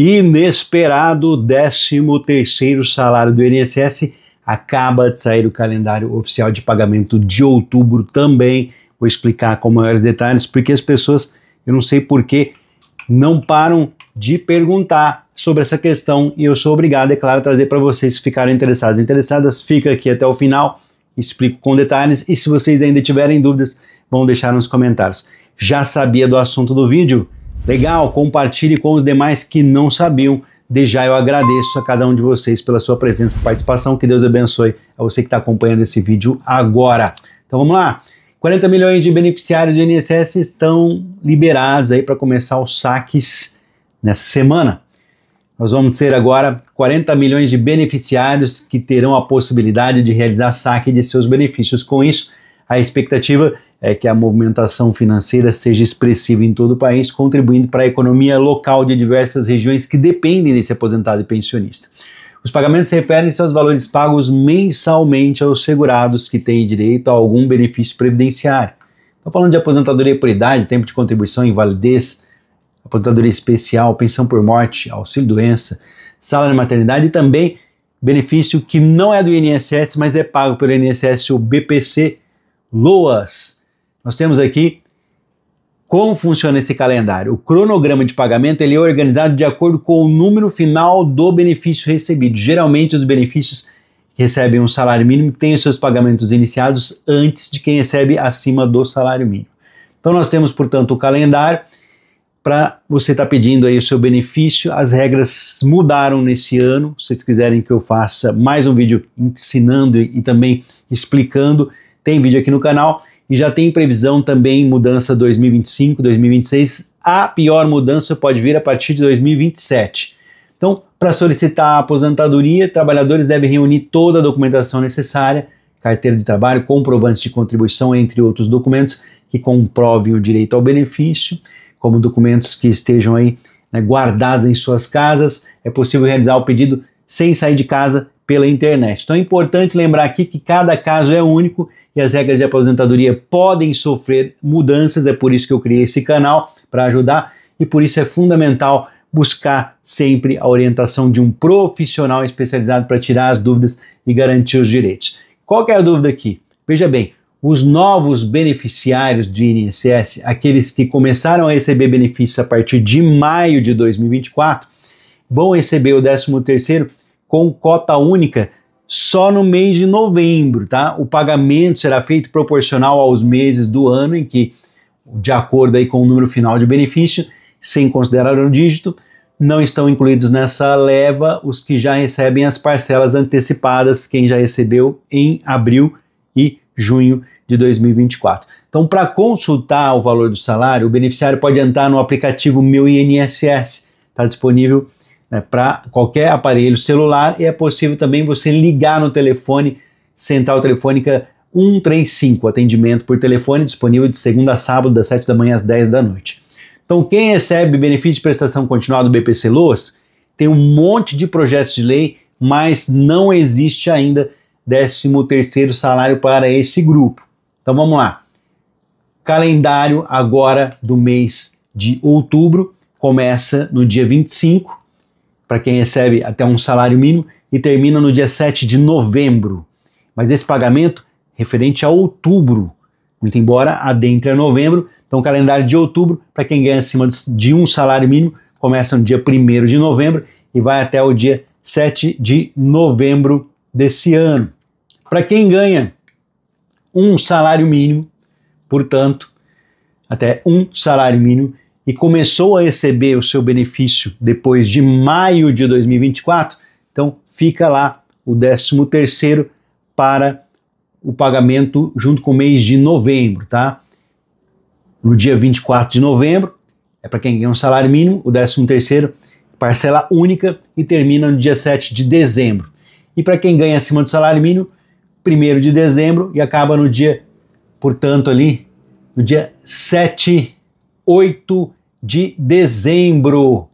inesperado 13º salário do INSS acaba de sair o calendário oficial de pagamento de outubro também. Vou explicar com maiores detalhes porque as pessoas, eu não sei porquê, não param de perguntar sobre essa questão e eu sou obrigado, é claro, a trazer para vocês se ficaram interessados. Interessadas, fica aqui até o final, explico com detalhes e se vocês ainda tiverem dúvidas, vão deixar nos comentários. Já sabia do assunto do vídeo? Legal, compartilhe com os demais que não sabiam. De já eu agradeço a cada um de vocês pela sua presença e participação. Que Deus abençoe a você que está acompanhando esse vídeo agora. Então vamos lá. 40 milhões de beneficiários do INSS estão liberados aí para começar os saques nessa semana. Nós vamos ter agora 40 milhões de beneficiários que terão a possibilidade de realizar saque de seus benefícios. Com isso, a expectativa é é que a movimentação financeira seja expressiva em todo o país, contribuindo para a economia local de diversas regiões que dependem desse aposentado e pensionista. Os pagamentos referem-se aos valores pagos mensalmente aos segurados que têm direito a algum benefício previdenciário. Estou falando de aposentadoria por idade, tempo de contribuição, invalidez, aposentadoria especial, pensão por morte, auxílio-doença, salário de maternidade e também benefício que não é do INSS, mas é pago pelo INSS, ou BPC, LOAS, nós temos aqui como funciona esse calendário. O cronograma de pagamento ele é organizado de acordo com o número final do benefício recebido. Geralmente, os benefícios que recebem um salário mínimo têm os seus pagamentos iniciados antes de quem recebe acima do salário mínimo. Então, nós temos, portanto, o calendário para você estar tá pedindo aí o seu benefício. As regras mudaram nesse ano. Se vocês quiserem que eu faça mais um vídeo ensinando e, e também explicando, tem vídeo aqui no canal e já tem previsão também mudança 2025, 2026. A pior mudança pode vir a partir de 2027. Então, para solicitar a aposentadoria, trabalhadores devem reunir toda a documentação necessária, carteira de trabalho, comprovantes de contribuição, entre outros documentos que comprovem o direito ao benefício, como documentos que estejam aí né, guardados em suas casas. É possível realizar o pedido sem sair de casa pela internet. Então é importante lembrar aqui que cada caso é único e as regras de aposentadoria podem sofrer mudanças, é por isso que eu criei esse canal para ajudar e por isso é fundamental buscar sempre a orientação de um profissional especializado para tirar as dúvidas e garantir os direitos. Qual é a dúvida aqui? Veja bem, os novos beneficiários do INSS, aqueles que começaram a receber benefícios a partir de maio de 2024, vão receber o 13º com cota única só no mês de novembro, tá? O pagamento será feito proporcional aos meses do ano em que, de acordo aí com o número final de benefício, sem considerar o dígito, não estão incluídos nessa leva os que já recebem as parcelas antecipadas, quem já recebeu em abril e junho de 2024. Então, para consultar o valor do salário, o beneficiário pode entrar no aplicativo Meu INSS, está disponível né, para qualquer aparelho celular e é possível também você ligar no telefone Central Telefônica é 135, atendimento por telefone disponível de segunda a sábado, das 7 da manhã às 10 da noite. Então, quem recebe benefício de prestação continuada do BPC Loas tem um monte de projetos de lei, mas não existe ainda 13º salário para esse grupo. Então, vamos lá. Calendário agora do mês de outubro começa no dia 25 para quem recebe até um salário mínimo e termina no dia 7 de novembro. Mas esse pagamento referente a outubro, muito embora adentre a novembro, então o calendário de outubro, para quem ganha acima de um salário mínimo, começa no dia 1 de novembro e vai até o dia 7 de novembro desse ano. Para quem ganha um salário mínimo, portanto, até um salário mínimo, e começou a receber o seu benefício depois de maio de 2024, então fica lá o 13 terceiro para o pagamento junto com o mês de novembro, tá? No dia 24 de novembro, é para quem ganha um salário mínimo, o 13 terceiro, parcela única e termina no dia 7 de dezembro. E para quem ganha acima do salário mínimo, 1 de dezembro e acaba no dia, portanto, ali, no dia 7, 8 de dezembro.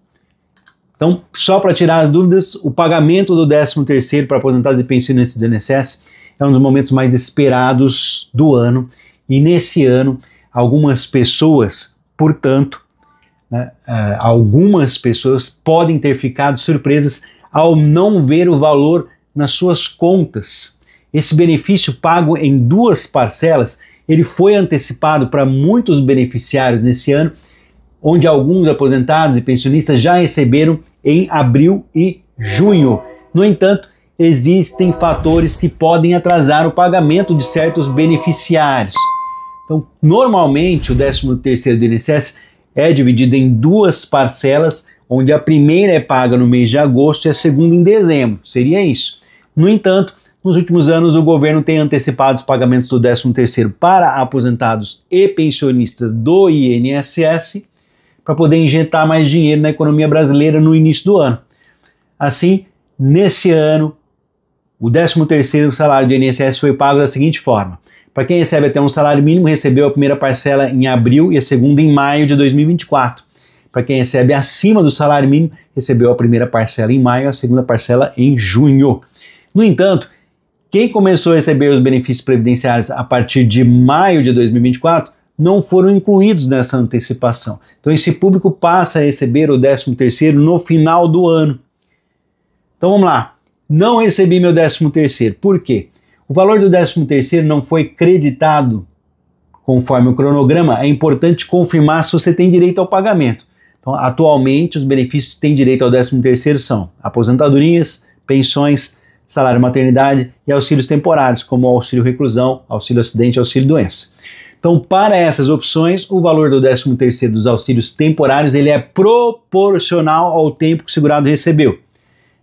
Então, só para tirar as dúvidas, o pagamento do 13 terceiro para aposentados e pensionistas do INSS é um dos momentos mais esperados do ano. E nesse ano, algumas pessoas, portanto, né, é, algumas pessoas podem ter ficado surpresas ao não ver o valor nas suas contas. Esse benefício pago em duas parcelas, ele foi antecipado para muitos beneficiários nesse ano onde alguns aposentados e pensionistas já receberam em abril e junho. No entanto, existem fatores que podem atrasar o pagamento de certos beneficiários. Então, normalmente o 13º do INSS é dividido em duas parcelas, onde a primeira é paga no mês de agosto e a segunda em dezembro. Seria isso. No entanto, nos últimos anos o governo tem antecipado os pagamentos do 13º para aposentados e pensionistas do INSS para poder injetar mais dinheiro na economia brasileira no início do ano. Assim, nesse ano, o 13º salário do INSS foi pago da seguinte forma. Para quem recebe até um salário mínimo, recebeu a primeira parcela em abril e a segunda em maio de 2024. Para quem recebe acima do salário mínimo, recebeu a primeira parcela em maio e a segunda parcela em junho. No entanto, quem começou a receber os benefícios previdenciários a partir de maio de 2024 não foram incluídos nessa antecipação. Então esse público passa a receber o 13º no final do ano. Então vamos lá. Não recebi meu 13º. Por quê? O valor do 13º não foi creditado conforme o cronograma. É importante confirmar se você tem direito ao pagamento. Então, atualmente, os benefícios que têm direito ao 13º são aposentadorias, pensões, salário maternidade e auxílios temporários, como auxílio reclusão, auxílio acidente e auxílio doença. Então, para essas opções, o valor do 13º dos auxílios temporários ele é proporcional ao tempo que o segurado recebeu.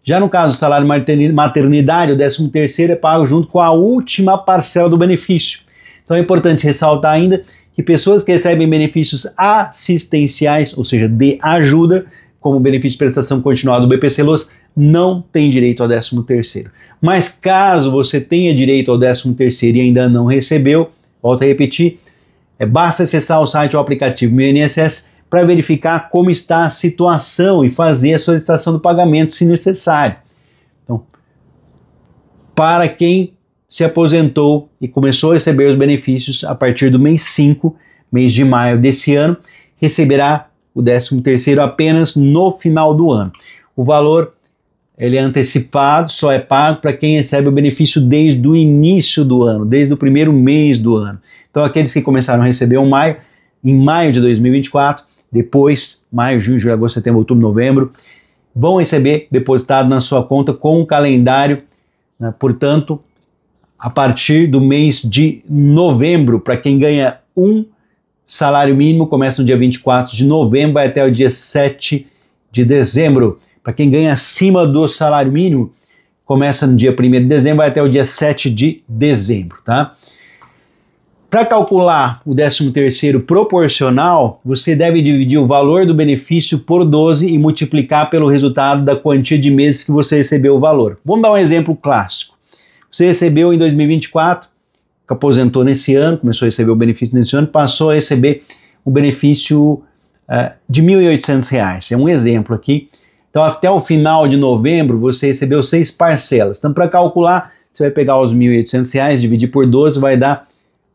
Já no caso do salário maternidade, o 13º é pago junto com a última parcela do benefício. Então é importante ressaltar ainda que pessoas que recebem benefícios assistenciais, ou seja, de ajuda, como o benefício de prestação continuada do BPC Los, não tem direito ao 13º. Mas caso você tenha direito ao 13º e ainda não recebeu, volta a repetir, é, basta acessar o site ou aplicativo Meu INSS para verificar como está a situação e fazer a solicitação do pagamento se necessário. Então, para quem se aposentou e começou a receber os benefícios a partir do mês 5, mês de maio desse ano, receberá o 13º apenas no final do ano. O valor ele é antecipado, só é pago para quem recebe o benefício desde o início do ano, desde o primeiro mês do ano. Então, aqueles que começaram a receber em maio, em maio de 2024, depois, maio, junho, julho, agosto, setembro, outubro, novembro, vão receber depositado na sua conta com o calendário, né? portanto, a partir do mês de novembro, para quem ganha um salário mínimo, começa no dia 24 de novembro, vai até o dia 7 de dezembro. Para quem ganha acima do salário mínimo, começa no dia 1 de dezembro, vai até o dia 7 de dezembro, tá? Para calcular o 13º proporcional, você deve dividir o valor do benefício por 12 e multiplicar pelo resultado da quantia de meses que você recebeu o valor. Vamos dar um exemplo clássico. Você recebeu em 2024, aposentou nesse ano, começou a receber o benefício nesse ano, passou a receber o benefício uh, de R$ 1.800. É um exemplo aqui então, até o final de novembro, você recebeu seis parcelas. Então, para calcular, você vai pegar os R$ 1.800, dividir por 12, vai dar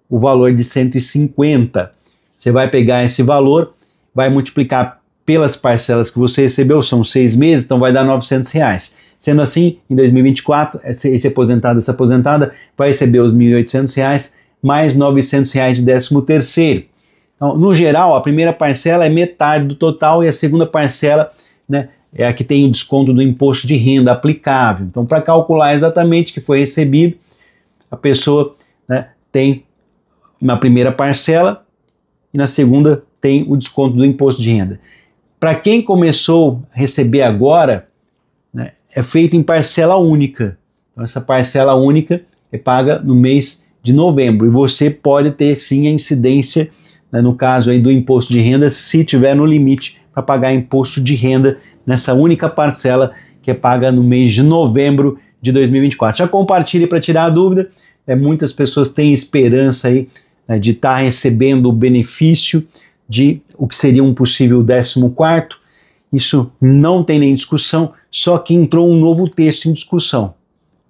o valor de 150. Você vai pegar esse valor, vai multiplicar pelas parcelas que você recebeu, são seis meses, então vai dar R$ reais. Sendo assim, em 2024, esse aposentado, essa aposentada vai receber os 1.800 reais mais 900 reais de 13 terceiro. Então, no geral, a primeira parcela é metade do total e a segunda parcela né, é a que tem o desconto do imposto de renda aplicável. Então, para calcular exatamente o que foi recebido, a pessoa né, tem na primeira parcela e na segunda tem o desconto do imposto de renda. Para quem começou a receber agora, né, é feito em parcela única. Então, essa parcela única é paga no mês de novembro e você pode ter sim a incidência, né, no caso aí do imposto de renda, se tiver no limite para pagar imposto de renda nessa única parcela que é paga no mês de novembro de 2024. Já compartilhe para tirar a dúvida. É, muitas pessoas têm esperança aí né, de estar tá recebendo o benefício de o que seria um possível 14 Isso não tem nem discussão, só que entrou um novo texto em discussão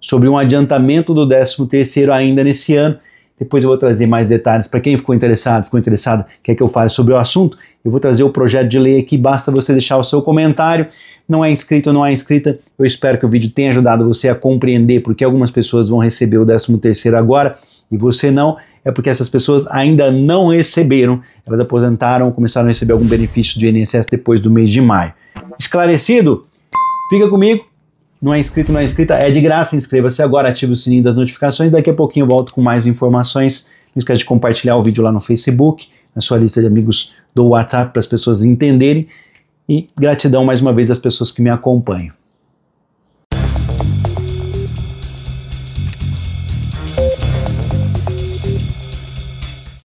sobre um adiantamento do 13 ainda nesse ano depois eu vou trazer mais detalhes para quem ficou interessado, ficou interessado, quer que eu fale sobre o assunto. Eu vou trazer o projeto de lei aqui, basta você deixar o seu comentário. Não é inscrito ou não é inscrita, eu espero que o vídeo tenha ajudado você a compreender porque algumas pessoas vão receber o 13 terceiro agora e você não. É porque essas pessoas ainda não receberam, elas aposentaram, começaram a receber algum benefício de INSS depois do mês de maio. Esclarecido? Fica comigo não é inscrito, não é inscrita, é de graça. Inscreva-se agora, ative o sininho das notificações. Daqui a pouquinho eu volto com mais informações. Não esqueça de compartilhar o vídeo lá no Facebook, na sua lista de amigos do WhatsApp, para as pessoas entenderem. E gratidão mais uma vez às pessoas que me acompanham.